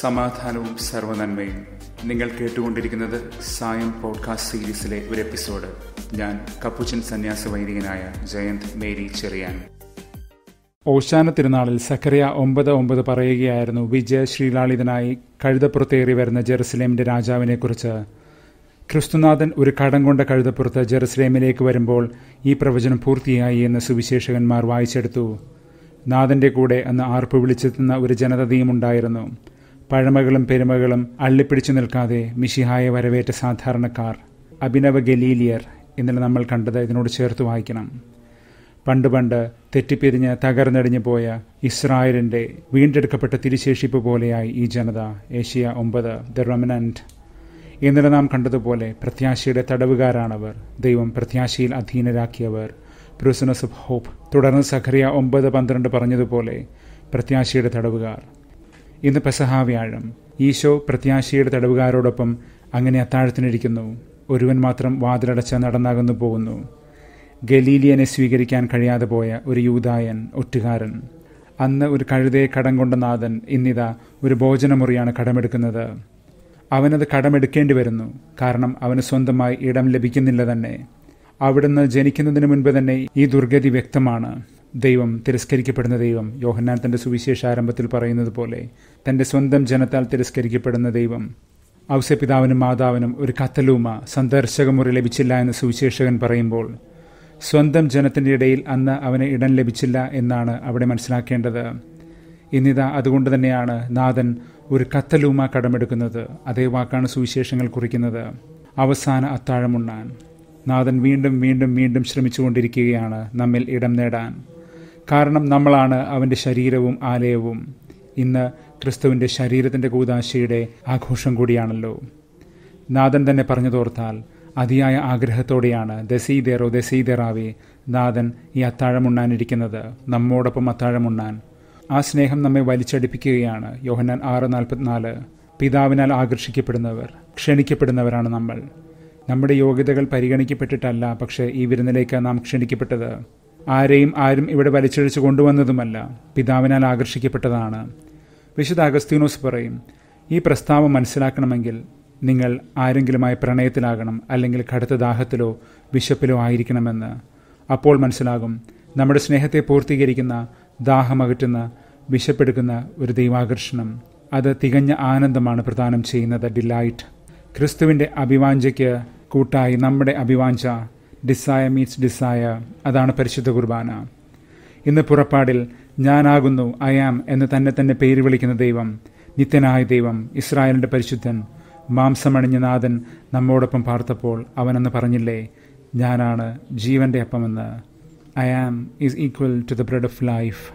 സമാധാനവും സർവനന്മയും നിങ്ങൾ കേട്ടുകൊണ്ടിരിക്കുന്നത് സായം പോഡ്കാസ്റ്റ് സീരീസിലെ ഒരു എപ്പിസോഡ് ഞാൻ കപ്പുച്ചൻ സന്യാസ വൈദികനായ ജയന്ത് മേരി ചെറിയാൻ ഓശാന തിരുനാളിൽ സക്കറിയ ഒമ്പത് ഒമ്പത് പറയുകയായിരുന്നു വിജയ ശ്രീലാളിതനായി കഴുതപ്പുറത്തേറി വരുന്ന ജെറുസലേമിന്റെ രാജാവിനെക്കുറിച്ച് ക്രിസ്തുനാഥൻ ഒരു കടം കൊണ്ട കഴുതപ്പുറത്ത് ജെറുസലേമിലേക്ക് വരുമ്പോൾ ഈ പ്രവചനം പൂർത്തിയായി എന്ന് സുവിശേഷകന്മാർ വായിച്ചെടുത്തു നാഥൻ്റെ കൂടെ അന്ന് ആർപ്പ് വിളിച്ചെത്തുന്ന ഒരു ജനതയും ഉണ്ടായിരുന്നു പഴമകളും പെരുമകളും അള്ളിപ്പിടിച്ചു നിൽക്കാതെ മിഷിഹായ വരവേറ്റ സാധാരണക്കാർ അഭിനവ ഗലീലിയർ ഇന്നലെ നമ്മൾ കണ്ടത് ഇതിനോട് ചേർത്ത് വായിക്കണം പണ്ട് പണ്ട് തെറ്റിപ്പിരിഞ്ഞ് തകർന്നടിഞ്ഞു പോയ ഇസ്രായേലിൻ്റെ വീണ്ടെടുക്കപ്പെട്ട തിരിശേഷിപ്പ് പോലെയായി ഈ ജനത ഏഷ്യ ഒമ്പത് ദ റൊമിനൻറ്റ് ഇന്നലെ നാം കണ്ടതുപോലെ പ്രത്യാശയുടെ തടവുകാരാണവർ ദൈവം പ്രത്യാശയിൽ അധീനരാക്കിയവർ പ്രിസണസ് ഓഫ് ഹോപ്പ് തുടർന്ന് സഖറിയ ഒമ്പത് പന്ത്രണ്ട് പറഞ്ഞതുപോലെ പ്രത്യാശയുടെ തടവുകാർ ഇന്ന് പെസഹാവ്യാഴം ഈശോ പ്രത്യാശയുടെ തടവുകാരോടൊപ്പം അങ്ങനെ അത്താഴത്തിനിരിക്കുന്നു ഒരുവൻ മാത്രം വാതിലടച്ച നടന്നാകുന്നു പോകുന്നു ഗലീലിയനെ സ്വീകരിക്കാൻ കഴിയാതെ പോയ ഒരു യൂതായൻ ഒറ്റുകാരൻ അന്ന് ഒരു കഴുതയെ കടം കൊണ്ട നാഥൻ ഇന്നിതാ ഒരു ഭോജനമുറിയാണ് കടമെടുക്കുന്നത് അവനത് കടമെടുക്കേണ്ടി വരുന്നു കാരണം അവന് സ്വന്തമായി ഇടം ലഭിക്കുന്നില്ല തന്നെ അവിടുന്ന് ജനിക്കുന്നതിന് മുൻപ് തന്നെ ഈ ദുർഗതി വ്യക്തമാണ് ദൈവം തിരസ്കരിക്കപ്പെടുന്ന ദൈവം യോഹന്നാൻ തന്റെ സുവിശേഷ ആരംഭത്തിൽ പറയുന്നത് പോലെ തന്റെ സ്വന്തം ജനത്താൽ തിരസ്കരിക്കപ്പെടുന്ന ദൈവം ഔസ്യപിതാവിനും മാതാവിനും ഒരു കത്തലൂമ സന്ദർശകമുറി ലഭിച്ചില്ല എന്ന് സുവിശേഷകൻ പറയുമ്പോൾ സ്വന്തം ജനത്തിൻ്റെ ഇടയിൽ അന്ന് അവന് ഇടം ലഭിച്ചില്ല എന്നാണ് അവിടെ മനസ്സിലാക്കേണ്ടത് ഇന്നിതാ അതുകൊണ്ട് തന്നെയാണ് നാഥൻ ഒരു കത്തലൂമ കടമെടുക്കുന്നത് അതേ വാക്കാണ് സുവിശേഷങ്ങൾ കുറിക്കുന്നത് അവസാന അത്താഴമുണ്ണാൻ നാഥൻ വീണ്ടും വീണ്ടും വീണ്ടും ശ്രമിച്ചുകൊണ്ടിരിക്കുകയാണ് നമ്മിൽ ഇടം നേടാൻ കാരണം നമ്മളാണ് അവൻ്റെ ശരീരവും ആലയവും ഇന്ന് ക്രിസ്തുവിൻ്റെ ശരീരത്തിൻ്റെ കൂതാശയുടെ ആഘോഷം കൂടിയാണല്ലോ നാഥൻ തന്നെ തോർത്താൽ അതിയായ ആഗ്രഹത്തോടെയാണ് ദസീതേറോ ദസീദേറാവേ നാഥൻ ഈ അത്താഴമുണ്ണാനിരിക്കുന്നത് നമ്മോടൊപ്പം അത്താഴമുണ്ണാൻ ആ സ്നേഹം നമ്മെ വലിച്ചടിപ്പിക്കുകയാണ് യോഹന്നാൻ ആറ് നാൽപ്പത്തിനാല് പിതാവിനാൽ ആകർഷിക്കപ്പെടുന്നവർ ക്ഷണിക്കപ്പെടുന്നവരാണ് നമ്മൾ നമ്മുടെ യോഗ്യതകൾ പരിഗണിക്കപ്പെട്ടിട്ടല്ല പക്ഷേ ഈ വിരുന്നിലേക്ക് നാം ക്ഷണിക്കപ്പെട്ടത് ആരെയും ആരും ഇവിടെ വലിച്ചഴിച്ചു കൊണ്ടുവന്നതുമല്ല പിതാവിനാൽ ആകർഷിക്കപ്പെട്ടതാണ് വിശുദ്ധ അഗസ്തീനോസ് പറയും ഈ പ്രസ്താവം മനസ്സിലാക്കണമെങ്കിൽ നിങ്ങൾ ആരെങ്കിലുമായി പ്രണയത്തിലാകണം അല്ലെങ്കിൽ കടുത്ത ദാഹത്തിലോ വിശപ്പിലോ ആയിരിക്കണമെന്ന് അപ്പോൾ മനസ്സിലാകും നമ്മുടെ സ്നേഹത്തെ പൂർത്തീകരിക്കുന്ന ദാഹമകറ്റുന്ന വിശപ്പെടുക്കുന്ന ഒരു ദൈവാകർഷണം അത് തികഞ്ഞ ആനന്ദമാണ് പ്രദാനം ചെയ്യുന്നത് ഡിലൈറ്റ് ക്രിസ്തുവിൻ്റെ അഭിവാഞ്ചയ്ക്ക് കൂട്ടായി നമ്മുടെ അഭിവാഞ്ച ഡിസായ മീൻസ് ഡിസായ അതാണ് പരിശുദ്ധ കുർബാന ഇന്ന് പുറപ്പാടിൽ ഞാനാകുന്നു ഐ ആം എന്ന് തന്നെ തന്നെ പേര് വിളിക്കുന്ന ദൈവം നിത്യനായ ദൈവം ഇസ്രായേലിൻ്റെ പരിശുദ്ധൻ മാംസമണിഞ്ഞ നാഥൻ നമ്മോടൊപ്പം പാർത്തപ്പോൾ അവനെന്ന് പറഞ്ഞില്ലേ ഞാനാണ് ജീവന്റെ അപ്പമെന്ന് I am is equal to the bread of life.